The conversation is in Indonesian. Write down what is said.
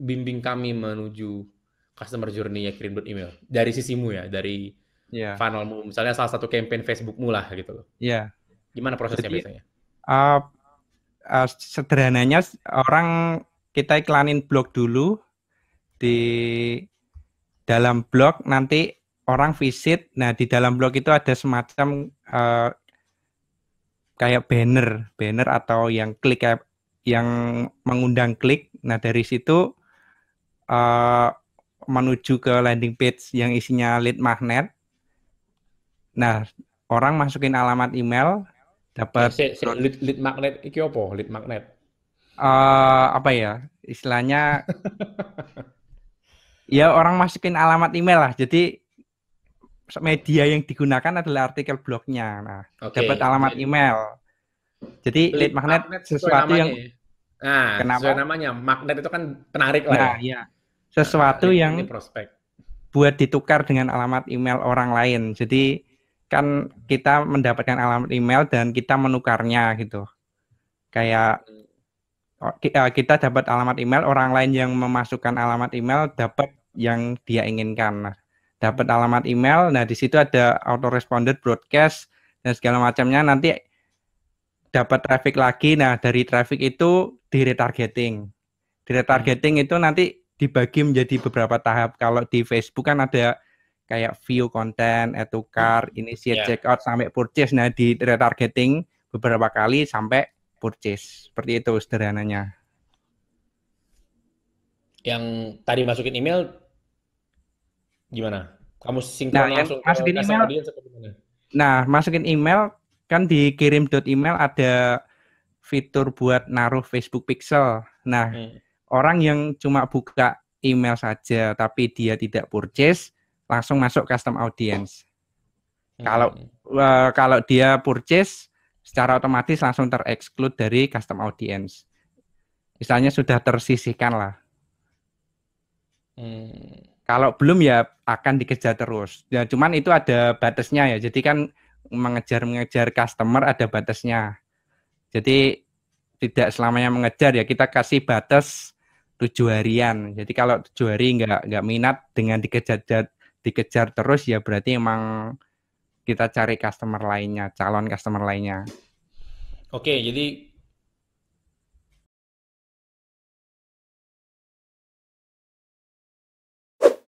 bimbing kami menuju customer journey ya kirim email dari sisimu ya dari yeah. funnelmu misalnya salah satu campaign Facebookmu lah gitu loh. Iya. Yeah. Gimana prosesnya Jadi, biasanya? Uh, uh, sederhananya orang kita iklanin blog dulu di dalam blog nanti orang visit. Nah, di dalam blog itu ada semacam uh, kayak banner, banner atau yang klik yang mengundang klik. Nah, dari situ uh, menuju ke landing page yang isinya lead magnet. Nah, orang masukin alamat email, dapat si, si, lead, lead magnet iki apa? Lead magnet. Uh, apa ya? Istilahnya Ya, orang masukin alamat email lah. Jadi media yang digunakan adalah artikel blognya. Nah, okay. dapat alamat Jadi, email. Jadi lead, lead magnet, magnet sesuatu yang ya? Nah, kenapa? sesuai namanya magnet itu kan penarik lah. Nah, ya. Iya sesuatu nah, yang prospek. buat ditukar dengan alamat email orang lain. Jadi kan kita mendapatkan alamat email dan kita menukarnya gitu. Kayak oh, eh, kita dapat alamat email, orang lain yang memasukkan alamat email dapat yang dia inginkan. Nah, dapat alamat email, nah di situ ada autoresponder broadcast dan segala macamnya nanti dapat traffic lagi. Nah, dari traffic itu di retargeting. Di retargeting hmm. itu nanti dibagi menjadi beberapa tahap. Kalau di Facebook kan ada kayak view konten, add to cart, hmm. initiate yeah. checkout sampai purchase. Nah, di retargeting beberapa kali sampai purchase. Seperti itu sederhananya. Yang tadi masukin email gimana? Kamu singkat nah, langsung masukin ke email, Nah, masukin email kan dikirim dot email ada fitur buat naruh Facebook Pixel. Nah, hmm orang yang cuma buka email saja tapi dia tidak purchase langsung masuk custom audience. Hmm. Kalau uh, kalau dia purchase secara otomatis langsung tereksklud dari custom audience. Misalnya sudah tersisihkan lah. Hmm. Kalau belum ya akan dikejar terus. Ya cuman itu ada batasnya ya. Jadi kan mengejar-mengejar customer ada batasnya. Jadi tidak selamanya mengejar ya kita kasih batas tujuh harian. Jadi kalau tujuh hari nggak nggak minat dengan dikejar dikejar terus ya berarti emang kita cari customer lainnya, calon customer lainnya. Oke, jadi